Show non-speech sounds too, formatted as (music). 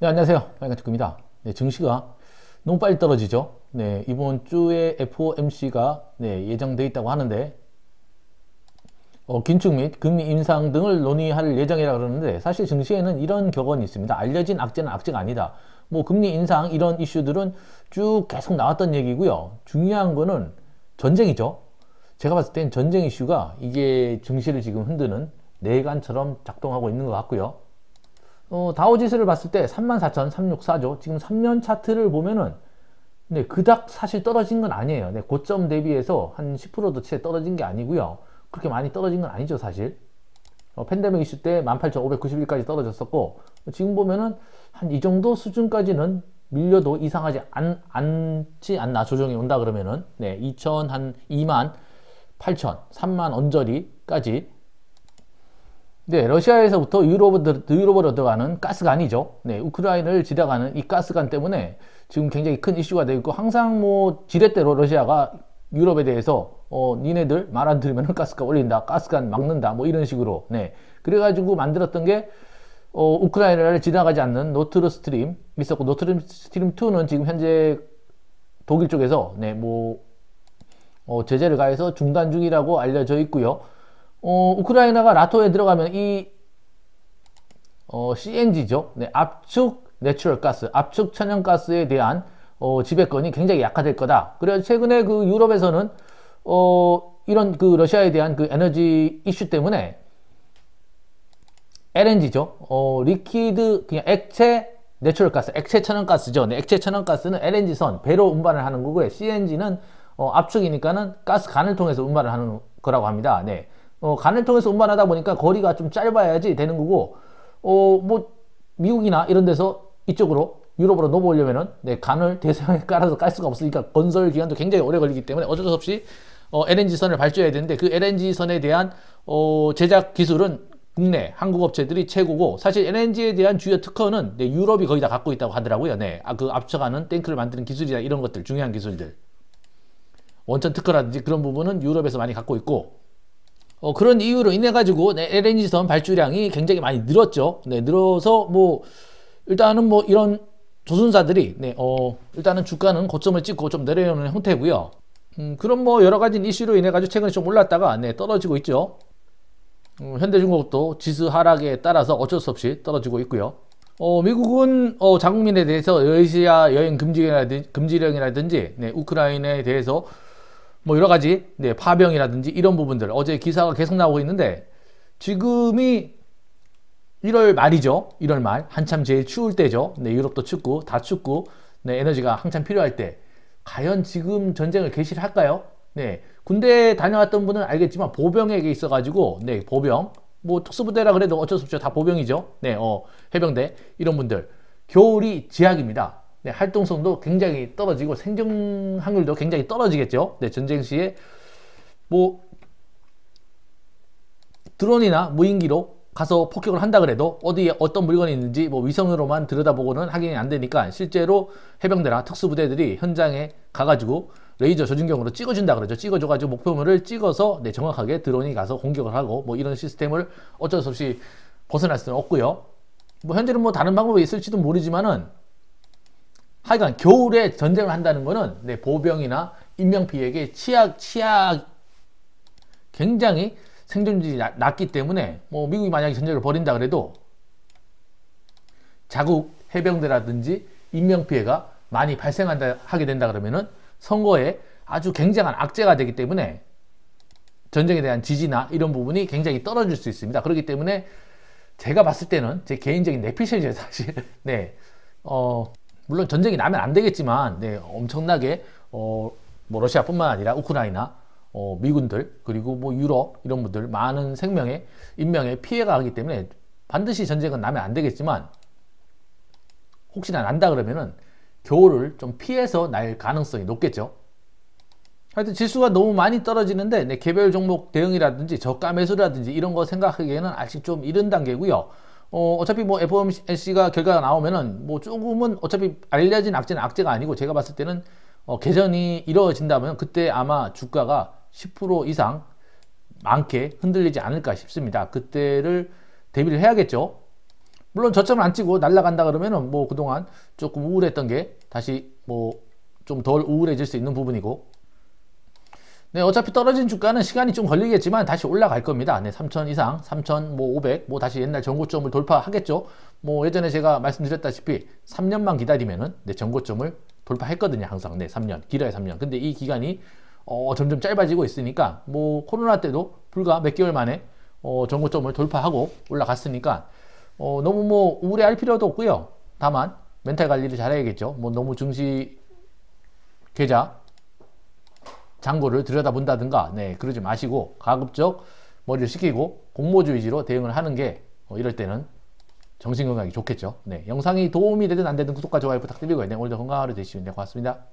네, 안녕하세요. 빨간축구입니다 네, 증시가 너무 빨리 떨어지죠. 네, 이번 주에 FOMC가 네, 예정돼 있다고 하는데 어, 긴축 및 금리 인상 등을 논의할 예정이라 고 그러는데 사실 증시에는 이런 격언이 있습니다. 알려진 악재는 악재가 아니다. 뭐 금리 인상 이런 이슈들은 쭉 계속 나왔던 얘기고요. 중요한 거는 전쟁이죠. 제가 봤을 땐 전쟁 이슈가 이게 증시를 지금 흔드는 내관처럼 작동하고 있는 것 같고요. 어, 다오지수를 봤을 때 34,364죠. 지금 3년 차트를 보면은 네, 그닥 사실 떨어진 건 아니에요. 네, 고점 대비해서 한 10%도 채 떨어진 게 아니고요. 그렇게 많이 떨어진 건 아니죠, 사실. 어, 팬데믹 이슈 때 18,591까지 떨어졌었고 지금 보면은 한 이 정도 수준까지는 밀려도 이상하지 않, 않지 않나 조정이 온다 그러면은 네, 2 0한 2만 8천 3만 언저리까지 네, 러시아에서부터 유럽으로, 유럽으로 들어가는 가스가 아니죠. 네, 우크라이나를 지나가는 이 가스관 때문에 지금 굉장히 큰 이슈가 되고 있고 항상 뭐 지렛대로 러시아가 유럽에 대해서 어 니네들 말 안 들으면 가스가 올린다, 가스관 막는다, 뭐 이런 식으로 네, 그래가지고 만들었던 게 어, 우크라이나를 지나가지 않는 노트르 스트림 있었고 노트르 스트림 2는 지금 현재 독일 쪽에서 네, 뭐 어, 제재를 가해서 중단 중이라고 알려져 있고요. 어, 우크라이나가 라토에 들어가면 이 어, CNG죠. 네, 압축 내추럴 가스, 압축 천연가스에 대한 어, 지배권이 굉장히 약화될 거다. 그래서 최근에 그 유럽에서는 어, 이런 그 러시아에 대한 그 에너지 이슈 때문에 LNG죠. 어, 리퀴드 그냥 액체 내추럴 가스, 액체 천연가스죠. 네, 액체 천연가스는 LNG선 배로 운반을 하는 거고요. CNG는 어, 압축이니까는 가스 간을 통해서 운반을 하는 거라고 합니다. 네. 어, 간을 통해서 운반하다 보니까 거리가 좀 짧아야지 되는 거고 어, 뭐 미국이나 이런 데서 이쪽으로 유럽으로 넘어오려면은 네, 간을 대서양에 (laughs) 깔아서 깔 수가 없으니까 건설 기간도 굉장히 오래 걸리기 때문에 어쩔 수 없이 어, LNG선을 발주해야 되는데 그 LNG선에 대한 어, 제작 기술은 국내 한국 업체들이 최고고 사실 LNG에 대한 주요 특허는 네, 유럽이 거의 다 갖고 있다고 하더라고요. 네, 아, 그 앞서가는 탱크를 만드는 기술이나 이런 것들 중요한 기술들 원천 특허라든지 그런 부분은 유럽에서 많이 갖고 있고 어, 그런 이유로 인해 가지고 네, LNG선 발주량이 굉장히 많이 늘었죠. 네, 늘어서 뭐 일단은 뭐 이런 조선사들이 네, 어, 일단은 주가는 고점을 찍고 좀 내려오는 형태고요. 음, 그런 뭐 여러 가지 이슈로 인해 가지고 최근에 좀 올랐다가 네, 떨어지고 있죠. 음, 어, 현대중공도 지수 하락에 따라서 어쩔 수 없이 떨어지고 있고요. 어, 미국은 어, 자국민에 대해서 러시아 여행 금지령이라든지 네, 우크라이나에 대해서 뭐 여러 가지 네, 파병이라든지 이런 부분들 어제 기사가 계속 나오고 있는데 지금이 1월 말이죠. 1월 말 한참 제일 추울 때죠. 네, 유럽도 춥고 다 춥고 네, 에너지가 한참 필요할 때 과연 지금 전쟁을 개시를 할까요? 네, 군대 다녀왔던 분은 알겠지만 보병에게 있어가지고 네, 보병 뭐 특수부대라 그래도 어쩔 수 없죠. 다 보병이죠. 네, 어, 해병대 이런 분들 겨울이 지약입니다. 네, 활동성도 굉장히 떨어지고 생존 확률도 굉장히 떨어지겠죠. 네, 전쟁 시에 뭐 드론이나 무인기로 가서 폭격을 한다 그래도 어디에 어떤 물건이 있는지 뭐 위성으로만 들여다보고는 확인이 안 되니까 실제로 해병대나 특수부대들이 현장에 가가지고 레이저 조준경으로 찍어준다 그러죠. 찍어줘가지고 목표물을 찍어서 네, 정확하게 드론이 가서 공격을 하고 뭐 이런 시스템을 어쩔 수 없이 벗어날 수는 없고요. 뭐 현재는 뭐 다른 방법이 있을지도 모르지만은 하여간 겨울에 전쟁을 한다는 거는 네, 보병이나 인명피해에게 치약, 치약 굉장히 생존율이 낮기 때문에 뭐 미국이 만약에 전쟁을 벌인다 그래도 자국 해병대라든지 인명피해가 많이 발생한다 하게 된다 그러면은 선거에 아주 굉장한 악재가 되기 때문에 전쟁에 대한 지지나 이런 부분이 굉장히 떨어질 수 있습니다. 그렇기 때문에 제가 봤을 때는 제 개인적인 내피셜이죠 사실. (laughs) 네, 어 물론 전쟁이 나면 안 되겠지만 네, 엄청나게 어, 뭐 러시아뿐만 아니라 우크라이나 어, 미군들 그리고 뭐 유럽 이런 분들 많은 생명의인명의 피해가 가기 때문에 반드시 전쟁은 나면 안 되겠지만 혹시나 난다 그러면은 겨울을 좀 피해서 날 가능성이 높겠죠. 하여튼 지수가 너무 많이 떨어지는데 네, 개별 종목 대응이라든지 저가 매수라든지 이런 거 생각하기에는 아직 좀 이른 단계고요. 어, 어차피 뭐 FOMC가 결과가 나오면은 뭐 조금은 어차피 알려진 악재는 악재가 아니고 제가 봤을 때는 어, 개전이 이루어진다면 그때 아마 주가가 10% 이상 많게 흔들리지 않을까 싶습니다. 그때를 대비를 해야겠죠. 물론 저점을 안 찍고 날라간다 그러면은 뭐 그동안 조금 우울했던 게 다시 뭐 좀 덜 우울해질 수 있는 부분이고 네, 어차피 떨어진 주가는 시간이 좀 걸리겠지만 다시 올라갈 겁니다. 네, 3천 이상, 3천 뭐 500, 뭐 다시 옛날 전고점을 돌파하겠죠. 뭐 예전에 제가 말씀드렸다시피 3년만 기다리면은 네, 전고점을 돌파했거든요, 항상. 네, 3년. 길어야 3년. 근데 이 기간이 어, 점점 짧아지고 있으니까 뭐 코로나 때도 불과 몇 개월 만에 어, 전고점을 돌파하고 올라갔으니까 어, 너무 뭐 우울해할 필요도 없고요. 다만 멘탈 관리를 잘해야겠죠. 뭐 너무 증시 계좌 장고를 들여다본다든가 네 그러지 마시고 가급적 머리를 식히고 공모주 위지로 대응을 하는 게 어, 이럴 때는 정신건강이 좋겠죠. 네 영상이 도움이 되든 안 되든 구독과 좋아요 부탁드리고요. 네, 오늘도 건강하루 되시면 네, 고맙습니다.